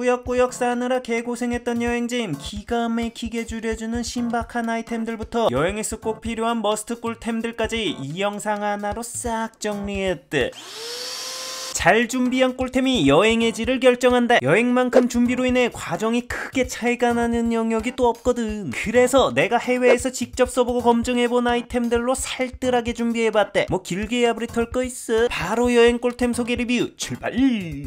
꾸역꾸역 싸느라 개고생했던 여행짐 기가 막히게 줄여주는 신박한 아이템들부터 여행에서 꼭 필요한 머스트 꿀템들까지 이 영상 하나로 싹정리했듯 잘 준비한 꿀템이 여행의 질을 결정한다 여행만큼 준비로 인해 과정이 크게 차이가 나는 영역이 또 없거든 그래서 내가 해외에서 직접 써보고 검증해본 아이템들로 살뜰하게 준비해봤대 뭐 길게 야부리 털거 있어 바로 여행 꿀템 소개 리뷰 출발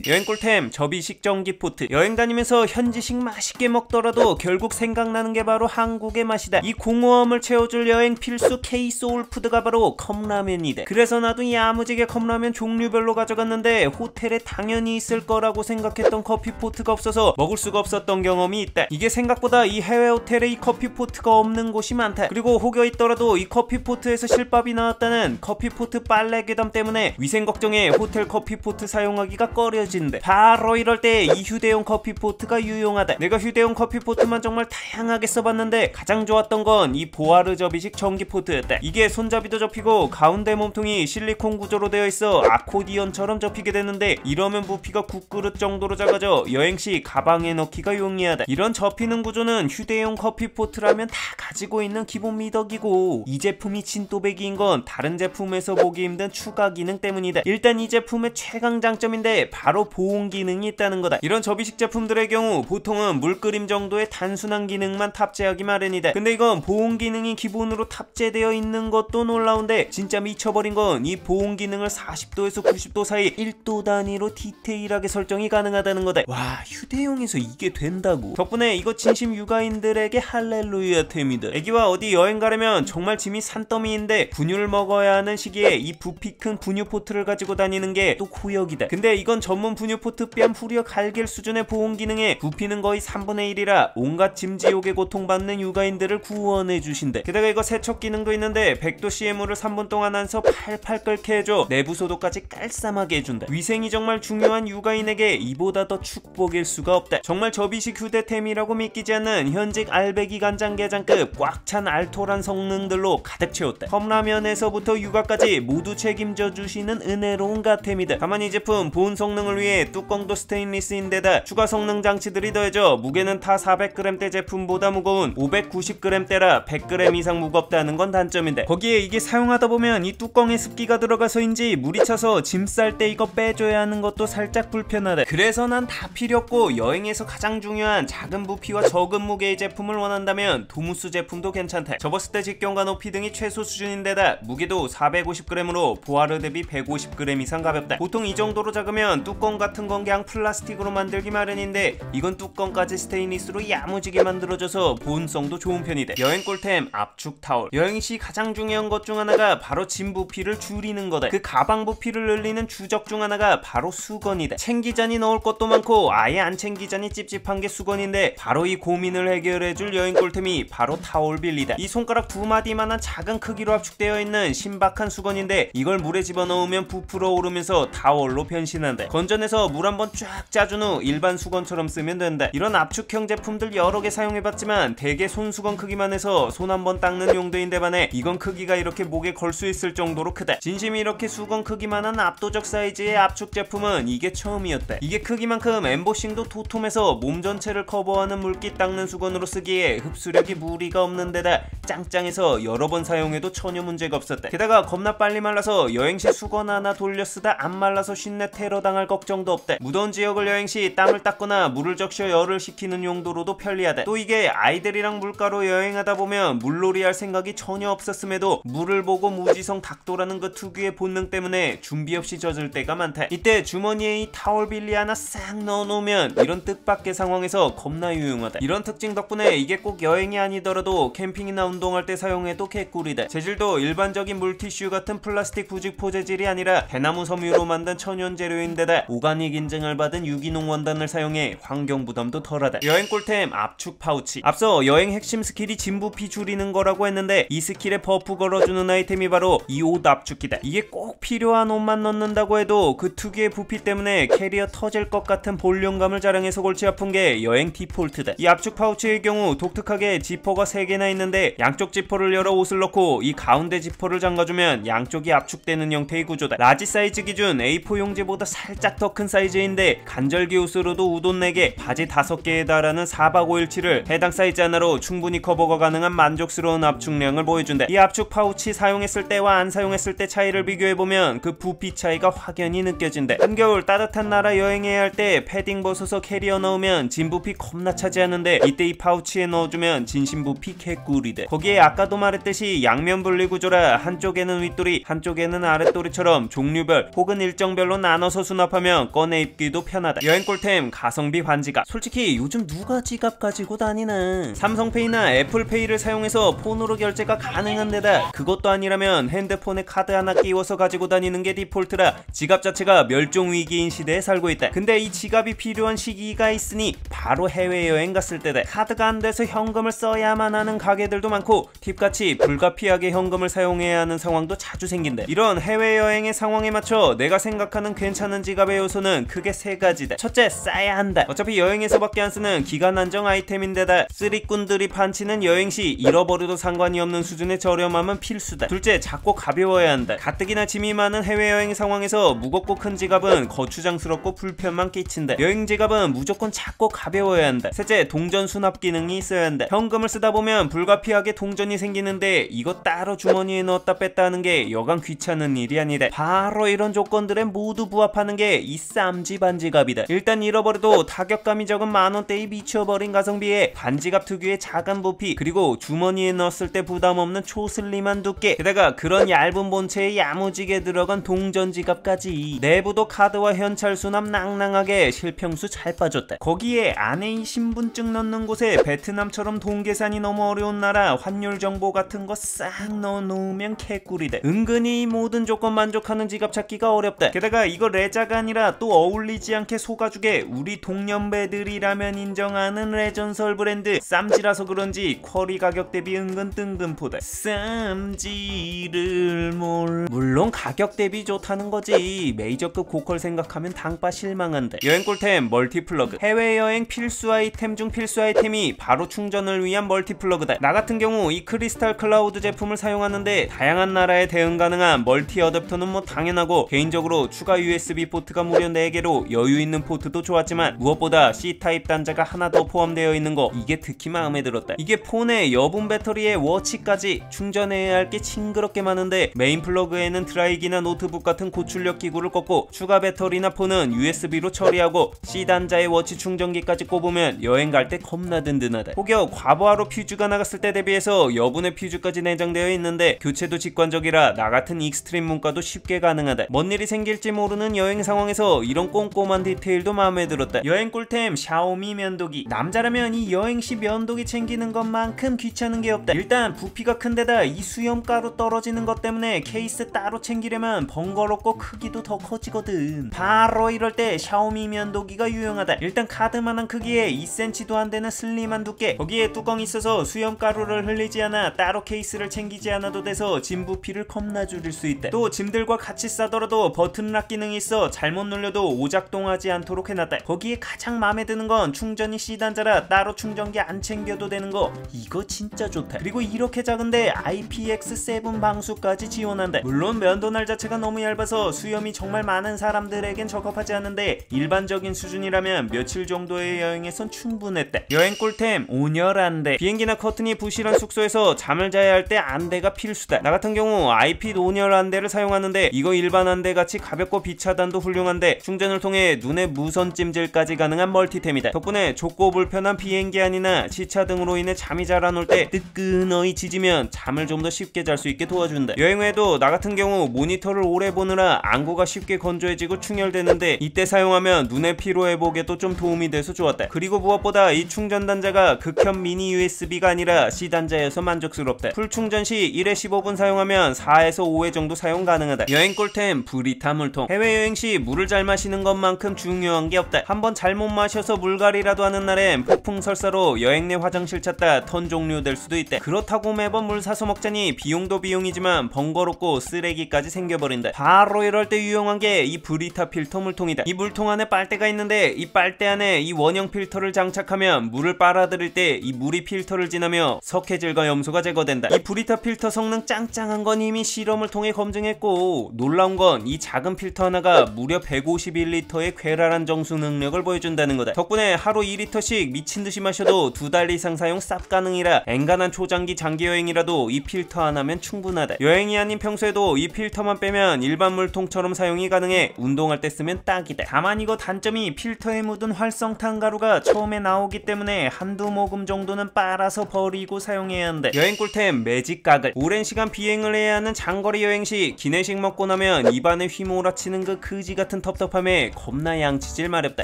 여행 꿀템 접이식 전기포트 여행 다니면서 현지식 맛있게 먹더라도 결국 생각나는 게 바로 한국의 맛이다 이 공허함을 채워줄 여행 필수 K 소울푸드가 바로 컵라면이다 그래서 나도 야무지게 컵라면 종류별로 가져갔는데 호텔에 당연히 있을 거라고 생각했던 커피포트가 없어서 먹을 수가 없었던 경험이 있다 이게 생각보다 이 해외 호텔에 이 커피포트가 없는 곳이 많다 그리고 혹여 있더라도 이 커피포트에서 실밥이 나왔다는 커피포트 빨래 괴담 때문에 위생 걱정에 호텔 커피포트 사용하기가 꺼려진대 바로 이럴 때 이 휴대용 커피포트가 유용하다 내가 휴대용 커피포트만 정말 다양하게 써봤는데 가장 좋았던 건 이 보아르 접이식 전기포트였다 이게 손잡이도 접히고 가운데 몸통이 실리콘 구조로 되어 있어 아코디언처럼 접히게 되는데 이러면 부피가 국그릇 정도로 작아져 여행 시 가방에 넣기가 용이하다. 이런 접히는 구조는 휴대용 커피포트라면 다 가지고 있는 기본 미덕이고 이 제품이 진또배기인 건 다른 제품에서 보기 힘든 추가 기능 때문이다. 일단 이 제품의 최강 장점인데 바로 보온 기능이 있다는 거다. 이런 접이식 제품들의 경우 보통은 물끓임 정도의 단순한 기능만 탑재하기 마련이다. 근데 이건 보온 기능이 기본으로 탑재되어 있는 것도 놀라운데 진짜 미쳐버린 건 이 보온 기능을 40도에서 90도 사이 빅도 단위로 디테일하게 설정이 가능하다는 거다 와 휴대용에서 이게 된다고 덕분에 이거 진심 육아인들에게 할렐루야 템이다 애기와 어디 여행 가려면 정말 짐이 산더미인데 분유를 먹어야 하는 시기에 이 부피 큰 분유 포트를 가지고 다니는 게 또 고역이다 근데 이건 전문 분유 포트 뺨 후려 갈길 수준의 보온 기능에 부피는 거의 3분의 1이라 온갖 짐지옥의 고통받는 육아인들을 구원해 주신대 게다가 이거 세척 기능도 있는데 100도 CM을 3분 동안 안서 팔팔 끓게 해줘 내부 소독까지 깔쌈하게 해준다 위생이 정말 중요한 육아인에게 이보다 더 축복일 수가 없다. 정말 접이식 휴대템이라고 믿기지 않는 현직 알배기 간장게장급 꽉 찬 알토란 성능들로 가득 채웠다. 컵라면에서부터 육아까지 모두 책임져 주시는 은혜로운 가템이다. 다만 이 제품 본 성능을 위해 뚜껑도 스테인리스인데다 추가 성능 장치들이 더해져 무게는 타 400g대 제품보다 무거운 590g대라 100g 이상 무겁다는 건 단점인데 거기에 이게 사용하다 보면 이 뚜껑에 습기가 들어가서인지 물이 차서 짐쌀 때 이거 빼 빼줘야 하는 것도 살짝 불편하다 그래서 난 다 필요 없고 여행에서 가장 중요한 작은 부피와 적은 무게의 제품을 원한다면 도무스 제품도 괜찮다 접었을 때 직경과 높이 등이 최소 수준인데다 무게도 450g으로 보아르 대비 150g 이상 가볍다 보통 이 정도로 작으면 뚜껑 같은 건 그냥 플라스틱으로 만들기 마련인데 이건 뚜껑까지 스테인리스로 야무지게 만들어져서 보온성도 좋은 편이다 여행 꿀템 압축 타올 여행 시 가장 중요한 것 중 하나가 바로 짐 부피를 줄이는 거다 그 가방 부피를 늘리는 주적 중 하나가 바로 수건이다 챙기자니 넣을 것도 많고 아예 안 챙기자니 찝찝한 게 수건인데 바로 이 고민을 해결해줄 여행 꿀템이 바로 타올빌리다 이 손가락 두 마디만한 작은 크기로 압축되어 있는 신박한 수건인데 이걸 물에 집어넣으면 부풀어 오르면서 타월로 변신한다 건전해서 물 한 번 쫙 짜준 후 일반 수건처럼 쓰면 된다 이런 압축형 제품들 여러 개 사용해봤지만 대개 손수건 크기만 해서 손 한 번 닦는 용도인데 반해 이건 크기가 이렇게 목에 걸 수 있을 정도로 크다 진심이 이렇게 수건 크기만한 압도적 사이즈의 당시 압축 제품은 이게 처음이었대. 이게 크기만큼 엠보싱도 도톰해서 몸 전체를 커버하는 물기 닦는 수건으로 쓰기에 흡수력이 무리가 없는 데다 짱짱해서 여러 번 사용해도 전혀 문제가 없었대. 게다가 겁나 빨리 말라서 여행 시 수건 하나 돌려 쓰다 안 말라서 신내 테러 당할 걱정도 없대. 무더운 지역을 여행 시 땀을 닦거나 물을 적셔 열을 식히는 용도로도 편리하대. 또 이게 아이들이랑 물가로 여행하다 보면 물놀이 할 생각이 전혀 없었음에도 물을 보고 무지성 닥도라는그 특유의 본능 때문에 준비 없이 젖을 때가 많 많다 이때 주머니에 이 타월 빌리 하나 싹 넣어놓으면 이런 뜻밖의 상황에서 겁나 유용하다 이런 특징 덕분에 이게 꼭 여행이 아니더라도 캠핑이나 운동할 때 사용해도 개꿀이다 재질도 일반적인 물티슈 같은 플라스틱 부직 포재질이 아니라 대나무 섬유로 만든 천연 재료인데다 오가닉 인증을 받은 유기농 원단을 사용해 환경 부담도 덜하다 여행 꿀템 압축 파우치 앞서 여행 핵심 스킬이 진 부피 줄이는 거라고 했는데 이 스킬에 버프 걸어주는 아이템이 바로 이 옷 압축기다 이게 꼭 필요한 옷만 넣는다고 해도 그 특유의 부피 때문에 캐리어 터질 것 같은 볼륨감을 자랑해서 골치 아픈 게 여행 디폴트다. 이 압축 파우치의 경우 독특하게 지퍼가 3개나 있는데 양쪽 지퍼를 열어 옷을 넣고 이 가운데 지퍼를 잠가주면 양쪽이 압축되는 형태의 구조다. 라지 사이즈 기준 A4 용지보다 살짝 더 큰 사이즈인데 간절기 옷으로도 우돈 4개, 바지 5개에 달하는 4박 5일치를 해당 사이즈 하나로 충분히 커버가 가능한 만족스러운 압축량을 보여준다. 이 압축 파우치 사용했을 때와 안 사용했을 때 차이를 비교해보면 그 부피 차이가 확연히 느껴진대 한겨울 따뜻한 나라 여행해야 할 때 패딩 벗어서 캐리어 넣으면 진부피 겁나 차지하는데 이때 이 파우치에 넣어주면 진심부피 개꿀이대 거기에 아까도 말했듯이 양면 분리구조라 한쪽에는 윗돌이 한쪽에는 아랫돌이처럼 종류별 혹은 일정별로 나눠서 수납하면 꺼내 입기도 편하다 여행 꿀템 가성비 환지갑 솔직히 요즘 누가 지갑 가지고 다니나 삼성페이나 애플페이를 사용해서 폰으로 결제가 가능한 데다 그것도 아니라면 핸드폰에 카드 하나 끼워서 가지고 다니는 게 디폴트라 지갑 자 자체가 멸종위기인 시대에 살고 있다. 근데 이 지갑이 필요한 시기가 있으니 바로 해외여행 갔을 때다. 카드가 안 돼서 현금을 써야만 하는 가게들도 많고 팁같이 불가피하게 현금을 사용해야 하는 상황도 자주 생긴대. 이런 해외여행의 상황에 맞춰 내가 생각하는 괜찮은 지갑의 요소는 크게 세 가지다. 첫째, 싸야 한다. 어차피 여행에서밖에 안 쓰는 기간 안정 아이템인데다 쓰리꾼들이 판치는 여행 시 잃어버려도 상관이 없는 수준의 저렴함은 필수다. 둘째, 작고 가벼워야 한다. 가뜩이나 짐이 많은 해외여행 상황에서 무겁 무겁고 큰 지갑은 거추장스럽고 불편만 끼친데 여행 지갑은 무조건 작고 가벼워야 한다 셋째 동전 수납 기능이 있어야 한다 현금을 쓰다 보면 불가피하게 동전이 생기는데 이거 따로 주머니에 넣었다 뺐다 하는 게 여간 귀찮은 일이 아니다 바로 이런 조건들에 모두 부합하는 게 이 쌈지 반지갑이다 일단 잃어버려도 타격감이 적은 만원대의 미쳐버린 가성비에 반지갑 특유의 작은 부피 그리고 주머니에 넣었을 때 부담없는 초슬림한 두께 게다가 그런 얇은 본체에 야무지게 들어간 동전 지갑까지 내부도 카드와 현찰 수납 낭낭하게 실평수 잘빠졌대 거기에 아내의 신분증 넣는 곳에 베트남처럼 돈 계산이 너무 어려운 나라 환율 정보 같은 거 싹 넣어놓으면 개꿀이다 은근히 모든 조건 만족하는 지갑 찾기가 어렵다 게다가 이거 레자가 아니라 또 어울리지 않게 속아주게 우리 동년배들이라면 인정하는 레전설 브랜드 쌈지라서 그런지 쿼리 가격 대비 은근 뜬금포대 쌈지를 몰 물론 가격 대비 좋다는 거지 메이저급 고퀄 생각하면 당빠 실망한데 여행 꿀템 멀티플러그 해외여행 필수 아이템 중 필수 아이템이 바로 충전을 위한 멀티플러그다 나 같은 경우 이 크리스탈 클라우드 제품을 사용하는데 다양한 나라에 대응 가능한 멀티 어댑터는 뭐 당연하고 개인적으로 추가 USB 포트가 무려 4개로 여유 있는 포트도 좋았지만 무엇보다 C타입 단자가 하나 더 포함되어 있는 거 이게 특히 마음에 들었다 이게 폰에 여분 배터리에 워치까지 충전해야 할게 징그럽게 많은데 메인 플러그에는 드라이기나 노트북 같은 고출력 기구를 전원부를 꽂고 추가 배터리나 폰은 USB로 처리하고 C단자의 워치 충전기까지 꼽으면 여행 갈 때 겁나 든든하다 혹여 과부하로 퓨즈가 나갔을 때 대비해서 여분의 퓨즈까지 내장되어 있는데 교체도 직관적이라 나같은 익스트림 문과도 쉽게 가능하다 뭔 일이 생길지 모르는 여행 상황에서 이런 꼼꼼한 디테일도 마음에 들었다 여행 꿀템 샤오미 면도기 남자라면 이 여행시 면도기 챙기는 것만큼 귀찮은 게 없다 일단 부피가 큰데다 이 수염가루 떨어지는 것 때문에 케이스 따로 챙기려면 번거롭고 크기도 더더 커지거든 바로 이럴 때 샤오미 면도기가 유용하다 일단 카드만한 크기에 2cm도 안되는 슬림한 두께 거기에 뚜껑이 있어서 수염가루를 흘리지 않아 따로 케이스를 챙기지 않아도 돼서 짐 부피를 겁나 줄일 수 있다 또 짐들과 같이 싸더라도 버튼락 기능이 있어 잘못 눌려도 오작동하지 않도록 해놨다 거기에 가장 마음에 드는 건 충전이 C단자라 따로 충전기 안 챙겨도 되는 거 이거 진짜 좋다 그리고 이렇게 작은데 IPX7 방수까지 지원한다 물론 면도날 자체가 너무 얇아서 수염이 정 정말 네. 많은 사람들에겐 적합하지 않은데 일반적인 수준이라면 며칠 정도의 여행에선 충분했대. 여행 꿀템 온열 안대. 비행기나 커튼이 부실한 숙소에서 잠을 자야 할 때 안대가 필수다. 나 같은 경우 IP 온열 안대를 사용하는데 이거 일반 안대 같이 가볍고 비차단도 훌륭한데 충전을 통해 눈에 무선 찜질까지 가능한 멀티템이다. 덕분에 좁고 불편한 비행기 안이나 시차 등으로 인해 잠이 잘 안 올 때 뜨끈어이 지지면 잠을 좀 더 쉽게 잘 수 있게 도와준다. 여행 외에도나 같은 경우 모니터를 오래 보느라 안구가 쉽게 건조해지고 충혈되는데 이때 사용하면 눈의 피로 회복에도 좀 도움이 돼서 좋았다. 그리고 무엇보다 이 충전 단자가 극혐 미니 USB가 아니라 C 단자여서 만족스럽다. 풀 충전 시 1회 15분 사용하면 4에서 5회 정도 사용 가능하다. 여행 꿀템 브리타 물통 해외여행 시 물을 잘 마시는 것만큼 중요한 게 없다. 한번 잘못 마셔서 물갈이라도 하는 날엔 폭풍설사로 여행 내 화장실 찾다 턴 종료될 수도 있다. 그렇다고 매번 물 사서 먹자니 비용도 비용이지만 번거롭고 쓰레기까지 생겨버린다. 바로 이럴 때 유용 사용한 게 이 브리타 필터 물통이다. 이 물통 안에 빨대가 있는데 이 빨대 안에 이 원형 필터를 장착하면 물을 빨아들일 때 이 물이 필터를 지나며 석회질과 염소가 제거된다. 이 브리타 필터 성능 짱짱한 건 이미 실험을 통해 검증했고 놀라운 건 이 작은 필터 하나가 무려 151리터의 괴랄한 정수 능력을 보여준다는 거다. 덕분에 하루 2리터씩 미친듯이 마셔도 두 달 이상 사용 쌉 가능이라 앵간한 초장기 장기 여행이라도 이 필터 하나면 충분하다. 여행이 아닌 평소에도 이 필터만 빼면 일반 물통처럼 사용 사용이 가능해 운동할 때 쓰면 딱이다 다만 이거 단점이 필터에 묻은 활성탄 가루가 처음에 나오기 때문에 한두 모금 정도는 빨아서 버리고 사용해야 한대 여행 꿀템 매직 가글 오랜 시간 비행을 해야 하는 장거리 여행 시 기내식 먹고 나면 입안에 휘몰아치는 그 그지 같은 텁텁함에 겁나 양치질 마렵다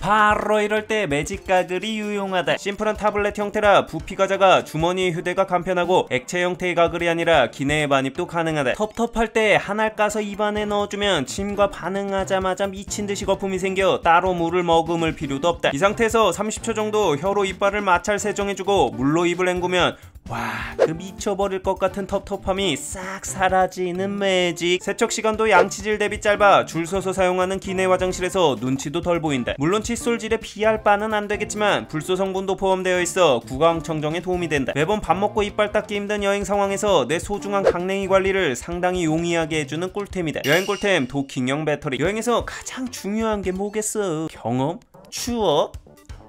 바로 이럴 때 매직 가글이 유용하다 심플한 타블렛 형태라 부피 과자가 주머니 에 휴대가 간편하고 액체 형태의 가글이 아니라 기내에 반입도 가능하다 텁텁할 때 한 알 까서 입안에 넣어주면 침과 반응하자마자 미친듯이 거품이 생겨 따로 물을 머금을 필요도 없다 이 상태에서 30초 정도 혀로 이빨을 마찰 세정해주고 물로 입을 헹구면 와, 그 미쳐버릴 것 같은 텁텁함이 싹 사라지는 매직. 세척 시간도 양치질 대비 짧아 줄 서서 사용하는 기내 화장실에서 눈치도 덜 보인다. 물론 칫솔질에 비할 바는 안 되겠지만 불소 성분도 포함되어 있어 구강청정에 도움이 된다. 매번 밥 먹고 이빨 닦기 힘든 여행 상황에서 내 소중한 강냉이 관리를 상당히 용이하게 해주는 꿀템이다. 여행 꿀템 도킹형 배터리. 여행에서 가장 중요한 게 뭐겠어? 경험? 추억?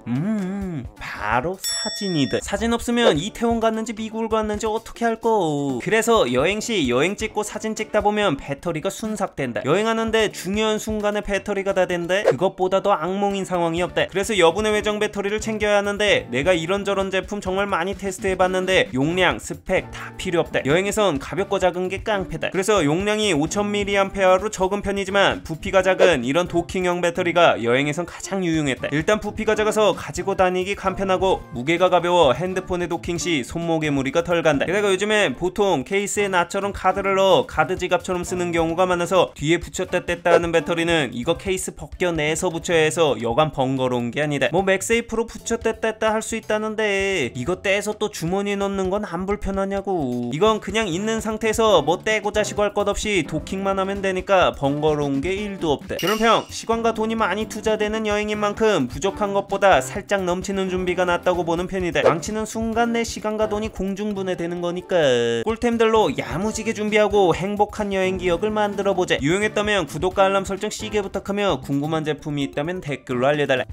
음 바로 사진이다 사진 없으면 이태원 갔는지 미국을 갔는지 어떻게 할거 그래서 여행시 여행 찍고 사진 찍다 보면 배터리가 순삭된다 여행하는데 중요한 순간에 배터리가 다 된대 그것보다 도 악몽인 상황이 없대 그래서 여분의 외장 배터리를 챙겨야 하는데 내가 이런저런 제품 정말 많이 테스트해봤는데 용량 스펙 다 필요 없대 여행에선 가볍고 작은 게 깡패다 그래서 용량이 5000mAh로 적은 편이지만 부피가 작은 이런 도킹형 배터리가 여행에선 가장 유용했대 일단 부피가 작아서 가지고 다니기 간편하고 무게가 가벼워 핸드폰에 도킹 시 손목에 무리가 덜 간다 게다가 요즘엔 보통 케이스에 나처럼 카드를 넣어 카드 지갑처럼 쓰는 경우가 많아서 뒤에 붙였다 뗐다 하는 배터리는 이거 케이스 벗겨내서 붙여야 해서 여간 번거로운 게 아니다 뭐 맥세이프로 붙였다 뗐다 할 수 있다는데 이거 떼서 또 주머니에 넣는 건 안 불편하냐고 이건 그냥 있는 상태에서 뭐 떼고 자시고 할 것 없이 도킹만 하면 되니까 번거로운 게 1도 없대 결론평 시간과 돈이 많이 투자되는 여행인 만큼 부족한 것보다 살짝 넘치는 준비가 났다고 보는 편이다 망치는 순간 내 시간과 돈이 공중분해되는 거니까 꿀템들로 야무지게 준비하고 행복한 여행 기억을 만들어보자 유용했다면 구독과 알람 설정 시계 부탁하며 궁금한 제품이 있다면 댓글로 알려달라